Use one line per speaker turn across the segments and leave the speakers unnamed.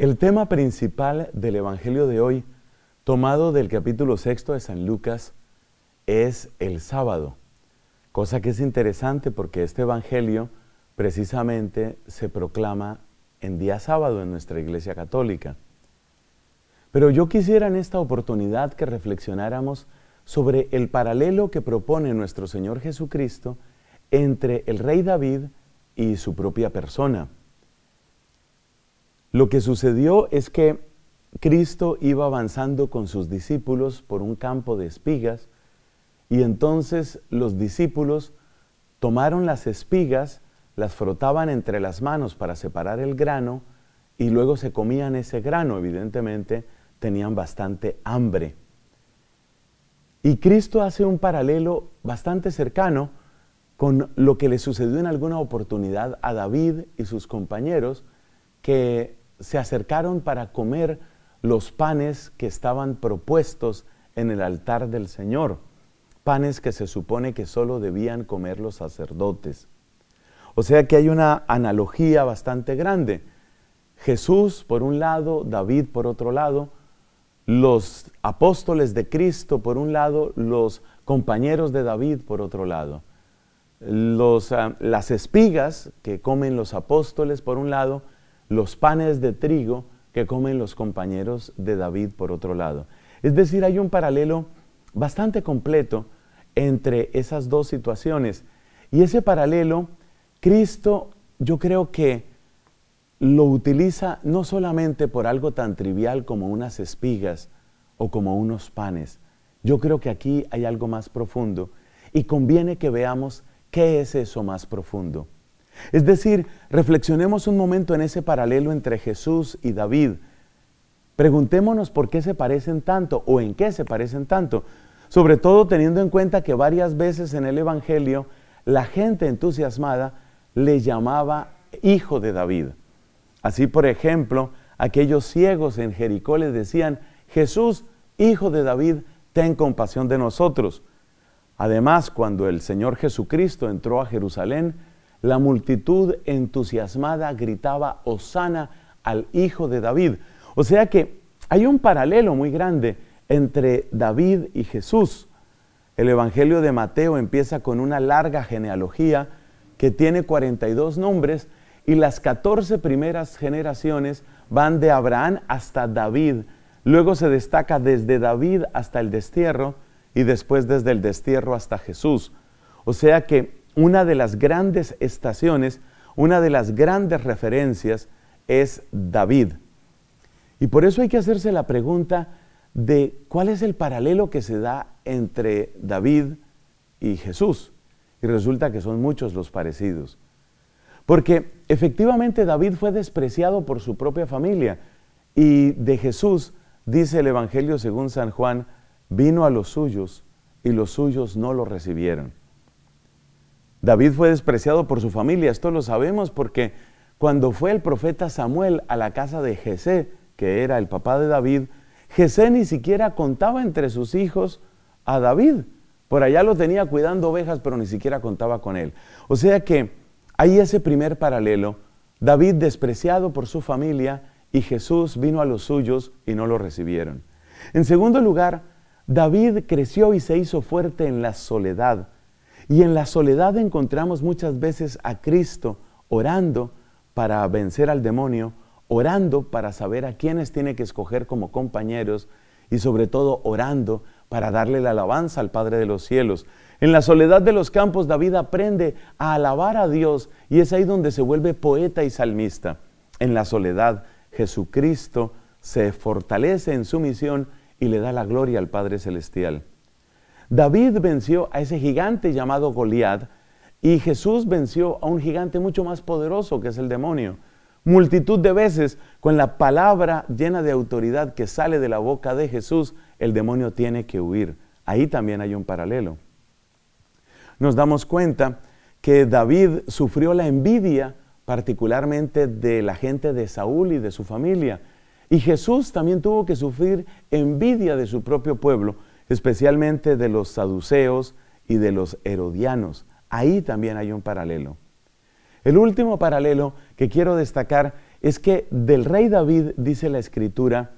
El tema principal del Evangelio de hoy, tomado del capítulo sexto de San Lucas, es el sábado, cosa que es interesante porque este Evangelio precisamente se proclama en día sábado en nuestra Iglesia Católica. Pero yo quisiera en esta oportunidad que reflexionáramos sobre el paralelo que propone nuestro Señor Jesucristo entre el rey David y su propia persona. Lo que sucedió es que Cristo iba avanzando con sus discípulos por un campo de espigas y entonces los discípulos tomaron las espigas, las frotaban entre las manos para separar el grano y luego se comían ese grano. Evidentemente tenían bastante hambre. Y Cristo hace un paralelo bastante cercano con lo que le sucedió en alguna oportunidad a David y sus compañeros que se acercaron para comer los panes que estaban propuestos en el altar del Señor, panes que se supone que solo debían comer los sacerdotes. O sea que hay una analogía bastante grande. Jesús por un lado, David por otro lado, los apóstoles de Cristo por un lado, los compañeros de David por otro lado. Ah, las espigas que comen los apóstoles por un lado los panes de trigo que comen los compañeros de David por otro lado. Es decir, hay un paralelo bastante completo entre esas dos situaciones. Y ese paralelo, Cristo yo creo que lo utiliza no solamente por algo tan trivial como unas espigas o como unos panes. Yo creo que aquí hay algo más profundo y conviene que veamos qué es eso más profundo. Es decir, reflexionemos un momento en ese paralelo entre Jesús y David. Preguntémonos por qué se parecen tanto o en qué se parecen tanto, sobre todo teniendo en cuenta que varias veces en el Evangelio la gente entusiasmada le llamaba hijo de David. Así, por ejemplo, aquellos ciegos en Jericó les decían, Jesús, hijo de David, ten compasión de nosotros. Además, cuando el Señor Jesucristo entró a Jerusalén, la multitud entusiasmada gritaba, Osana al Hijo de David. O sea que hay un paralelo muy grande entre David y Jesús. El Evangelio de Mateo empieza con una larga genealogía que tiene 42 nombres y las 14 primeras generaciones van de Abraham hasta David. Luego se destaca desde David hasta el destierro y después desde el destierro hasta Jesús. O sea que una de las grandes estaciones, una de las grandes referencias es David. Y por eso hay que hacerse la pregunta de cuál es el paralelo que se da entre David y Jesús. Y resulta que son muchos los parecidos. Porque efectivamente David fue despreciado por su propia familia y de Jesús dice el Evangelio según San Juan, vino a los suyos y los suyos no lo recibieron. David fue despreciado por su familia, esto lo sabemos porque cuando fue el profeta Samuel a la casa de Jesé, que era el papá de David, Jesé ni siquiera contaba entre sus hijos a David. Por allá lo tenía cuidando ovejas, pero ni siquiera contaba con él. O sea que hay ese primer paralelo. David despreciado por su familia y Jesús vino a los suyos y no lo recibieron. En segundo lugar, David creció y se hizo fuerte en la soledad. Y en la soledad encontramos muchas veces a Cristo orando para vencer al demonio, orando para saber a quiénes tiene que escoger como compañeros y sobre todo orando para darle la alabanza al Padre de los cielos. En la soledad de los campos David aprende a alabar a Dios y es ahí donde se vuelve poeta y salmista. En la soledad Jesucristo se fortalece en su misión y le da la gloria al Padre Celestial. David venció a ese gigante llamado Goliat y Jesús venció a un gigante mucho más poderoso que es el demonio. Multitud de veces con la palabra llena de autoridad que sale de la boca de Jesús, el demonio tiene que huir. Ahí también hay un paralelo. Nos damos cuenta que David sufrió la envidia particularmente de la gente de Saúl y de su familia. Y Jesús también tuvo que sufrir envidia de su propio pueblo especialmente de los saduceos y de los herodianos. Ahí también hay un paralelo. El último paralelo que quiero destacar es que del rey David dice la escritura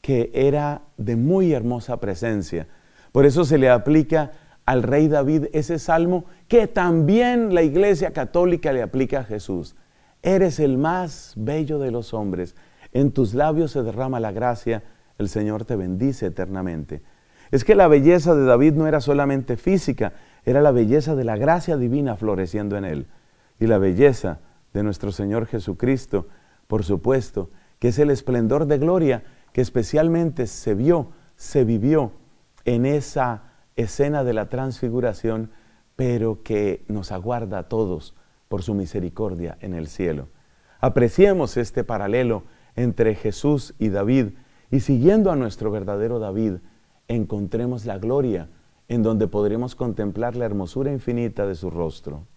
que era de muy hermosa presencia. Por eso se le aplica al rey David ese salmo que también la iglesia católica le aplica a Jesús. Eres el más bello de los hombres, en tus labios se derrama la gracia, el Señor te bendice eternamente. Es que la belleza de David no era solamente física, era la belleza de la gracia divina floreciendo en él. Y la belleza de nuestro Señor Jesucristo, por supuesto, que es el esplendor de gloria que especialmente se vio, se vivió en esa escena de la transfiguración, pero que nos aguarda a todos por su misericordia en el cielo. Apreciemos este paralelo entre Jesús y David y siguiendo a nuestro verdadero David, encontremos la gloria en donde podremos contemplar la hermosura infinita de su rostro.